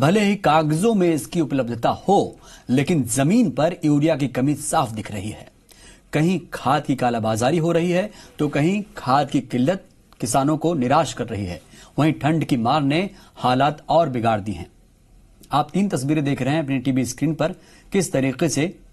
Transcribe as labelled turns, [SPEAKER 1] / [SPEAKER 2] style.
[SPEAKER 1] भले ही कागजों में इसकी उपलब्धता हो लेकिन जमीन पर यूरिया की कमी साफ दिख रही है कहीं खाद की कालाबाजारी हो रही है तो कहीं खाद की किल्लत किसानों को निराश कर रही है वहीं ठंड की मार ने हालात और बिगाड़ दी हैं आप तीन तस्वीरें देख रहे हैं अपनी टीवी स्क्रीन पर किस तरीके से